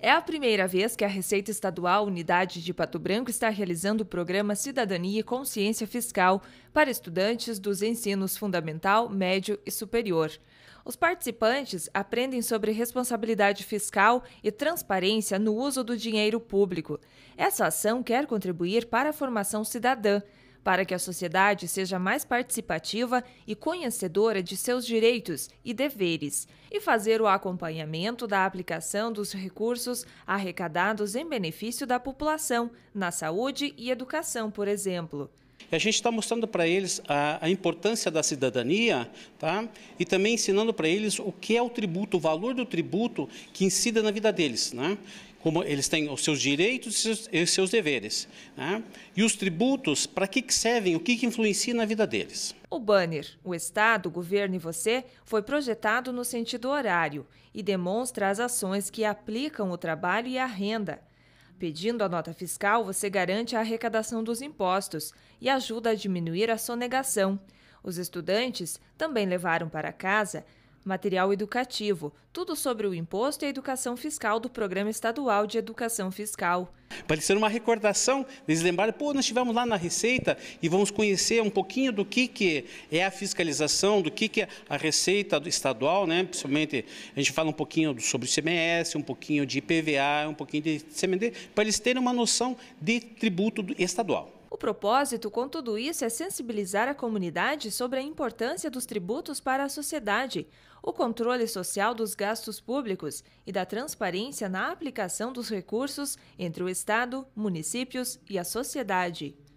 É a primeira vez que a Receita Estadual Unidade de Pato Branco está realizando o programa Cidadania e Consciência Fiscal para estudantes dos ensinos fundamental, médio e superior. Os participantes aprendem sobre responsabilidade fiscal e transparência no uso do dinheiro público. Essa ação quer contribuir para a formação cidadã, para que a sociedade seja mais participativa e conhecedora de seus direitos e deveres, e fazer o acompanhamento da aplicação dos recursos arrecadados em benefício da população, na saúde e educação, por exemplo. E a gente está mostrando para eles a, a, importância da cidadania tá? e também ensinando para eles o que é o tributo, o valor do tributo que incida na vida deles. Né? como eles têm os seus direitos e seus deveres. Né? E os tributos, para que, que servem, o que, que influencia na vida deles. O banner, o Estado, o governo e você, foi projetado no sentido horário e demonstra as ações que aplicam o trabalho e a renda. Pedindo a nota fiscal, você garante a arrecadação dos impostos e ajuda a diminuir a sonegação. Os estudantes também levaram para casa material educativo, tudo sobre o imposto e a educação fiscal do Programa Estadual de Educação Fiscal. Para ser uma recordação, eles lembraram, pô, nós estivemos lá na Receita e vamos conhecer um pouquinho do que, que é a fiscalização, do que, que é a Receita estadual, né? principalmente a gente fala um pouquinho sobre o CMS, um pouquinho de IPVA, um pouquinho de CMD, para eles terem uma noção de tributo estadual. O propósito com tudo isso é sensibilizar a comunidade sobre a importância dos tributos para a sociedade, o controle social dos gastos públicos e da transparência na aplicação dos recursos entre o Estado, municípios e a sociedade.